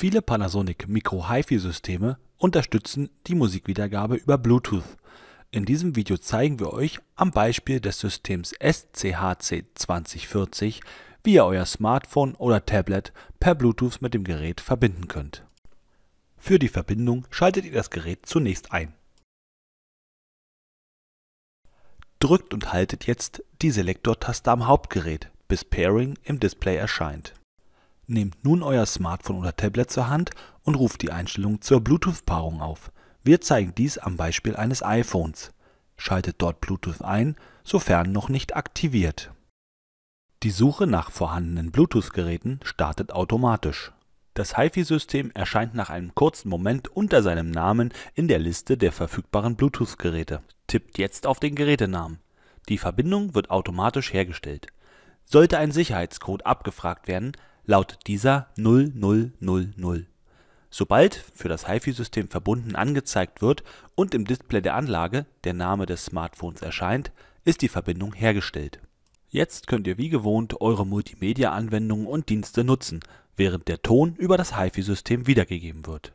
Viele Panasonic Micro HiFi Systeme unterstützen die Musikwiedergabe über Bluetooth. In diesem Video zeigen wir euch am Beispiel des Systems SCHC 2040, wie ihr euer Smartphone oder Tablet per Bluetooth mit dem Gerät verbinden könnt. Für die Verbindung schaltet ihr das Gerät zunächst ein. Drückt und haltet jetzt die Selektortaste am Hauptgerät, bis Pairing im Display erscheint. Nehmt nun euer Smartphone oder Tablet zur Hand und ruft die Einstellungen zur Bluetooth-Paarung auf. Wir zeigen dies am Beispiel eines iPhones. Schaltet dort Bluetooth ein, sofern noch nicht aktiviert. Die Suche nach vorhandenen Bluetooth-Geräten startet automatisch. Das HiFi-System erscheint nach einem kurzen Moment unter seinem Namen in der Liste der verfügbaren Bluetooth-Geräte. Tippt jetzt auf den Gerätenamen. Die Verbindung wird automatisch hergestellt. Sollte ein Sicherheitscode abgefragt werden, lautet dieser 0000. Sobald für das HiFi-System verbunden angezeigt wird und im Display der Anlage der Name des Smartphones erscheint, ist die Verbindung hergestellt. Jetzt könnt ihr wie gewohnt eure Multimedia-Anwendungen und Dienste nutzen, während der Ton über das HiFi-System wiedergegeben wird